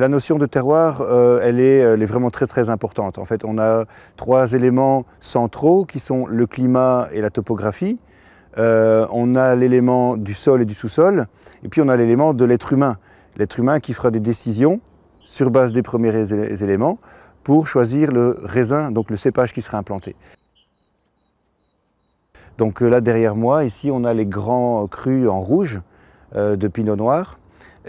La notion de terroir, euh, elle, est, vraiment très très importante. En fait, on a trois éléments centraux qui sont le climat et la topographie. Euh, on a l'élément du sol et du sous-sol, et puis on a l'élément de l'être humain. L'être humain qui fera des décisions sur base des premiers éléments pour choisir le raisin, donc le cépage qui sera implanté. Donc euh, là derrière moi, ici, on a les grands crus en rouge de pinot noir.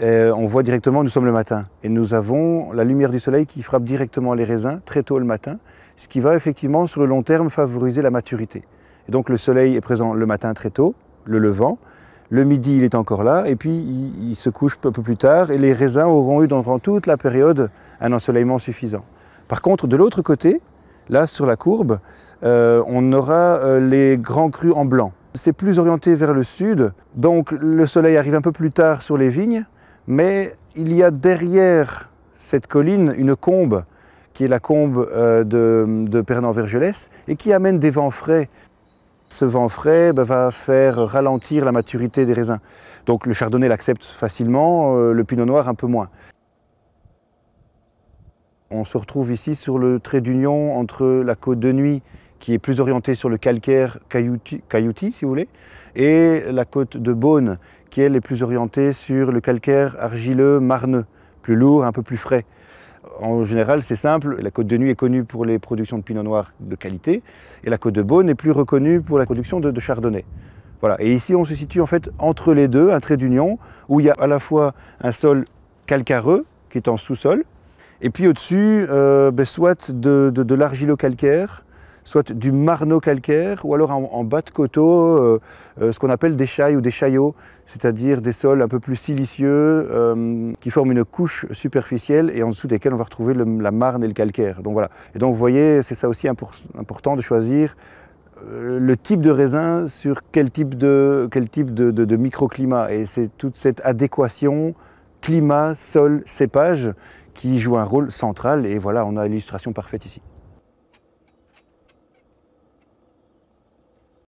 Euh, on voit directement, nous sommes le matin, et nous avons la lumière du soleil qui frappe directement les raisins très tôt le matin, ce qui va effectivement sur le long terme favoriser la maturité. Et donc le soleil est présent le matin très tôt, le levant, le midi il est encore là, et puis il, se couche un peu plus tard, et les raisins auront eu durant toute la période un ensoleillement suffisant. Par contre, de l'autre côté, là sur la courbe, euh, on aura euh, les grands crus en blanc. C'est plus orienté vers le sud, donc le soleil arrive un peu plus tard sur les vignes, mais il y a derrière cette colline une combe, qui est la combe euh, de, de Pernan-Vergelès, et qui amène des vents frais. Ce vent frais bah, va faire ralentir la maturité des raisins. Donc le chardonnay l'accepte facilement, euh, le pinot noir un peu moins. On se retrouve ici sur le trait d'union entre la côte de nuit, qui est plus orientée sur le calcaire caillouti, si vous voulez, et la côte de Beaune, qui est plus orientée sur le calcaire argileux marneux, plus lourd, un peu plus frais. En général, c'est simple, la Côte de Nuit est connue pour les productions de pinot noir de qualité, et la Côte de Beaune est plus reconnue pour la production de, chardonnay. Voilà. Et ici, on se situe en fait entre les deux, un trait d'union, où il y a à la fois un sol calcareux, qui est en sous-sol, et puis au-dessus, euh, ben, soit de, de, de calcaire soit du marneau calcaire ou alors en, bas de coteau, euh, euh, ce qu'on appelle des chailles ou des chaillots, c'est-à-dire des sols un peu plus silicieux euh, qui forment une couche superficielle et en dessous desquels on va retrouver la marne et le calcaire. Donc voilà. Et donc vous voyez, c'est ça aussi important de choisir le type de raisin sur quel type de, quel type de microclimat. Et c'est toute cette adéquation climat, sol, cépage qui joue un rôle central. Et voilà, on a l'illustration parfaite ici.